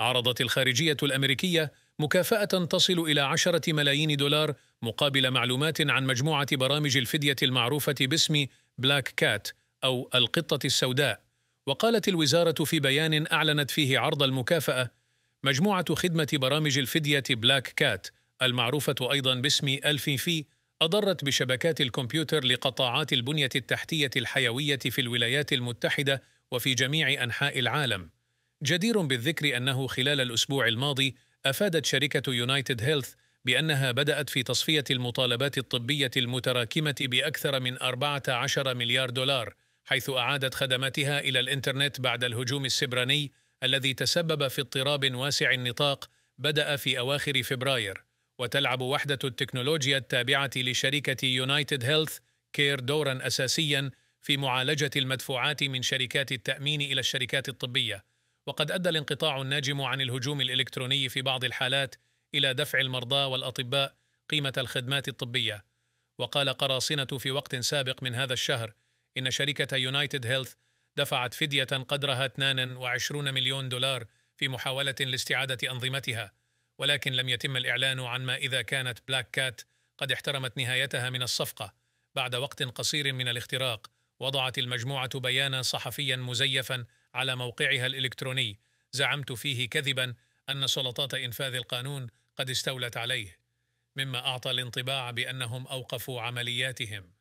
عرضت الخارجية الأمريكية مكافأة تصل إلى عشرة ملايين دولار مقابل معلومات عن مجموعة برامج الفدية المعروفة باسم بلاك كات أو القطة السوداء وقالت الوزارة في بيان أعلنت فيه عرض المكافأة مجموعة خدمة برامج الفدية بلاك كات المعروفة أيضا باسم في أضرت بشبكات الكمبيوتر لقطاعات البنية التحتية الحيوية في الولايات المتحدة وفي جميع أنحاء العالم جدير بالذكر أنه خلال الأسبوع الماضي أفادت شركة يونايتد هيلث بأنها بدأت في تصفية المطالبات الطبية المتراكمة بأكثر من 14 مليار دولار حيث أعادت خدماتها إلى الإنترنت بعد الهجوم السبراني الذي تسبب في اضطراب واسع النطاق بدأ في أواخر فبراير وتلعب وحدة التكنولوجيا التابعة لشركة يونايتد هيلث كير دورا أساسيا في معالجة المدفوعات من شركات التأمين إلى الشركات الطبية وقد أدى الانقطاع الناجم عن الهجوم الإلكتروني في بعض الحالات إلى دفع المرضى والأطباء قيمة الخدمات الطبية وقال قراصنة في وقت سابق من هذا الشهر إن شركة يونايتد هيلث دفعت فدية قدرها 22 مليون دولار في محاولة لاستعادة أنظمتها ولكن لم يتم الإعلان عن ما إذا كانت بلاك كات قد احترمت نهايتها من الصفقة بعد وقت قصير من الاختراق وضعت المجموعة بيانا صحفيا مزيفا على موقعها الإلكتروني زعمت فيه كذبا أن سلطات إنفاذ القانون قد استولت عليه مما أعطى الانطباع بأنهم أوقفوا عملياتهم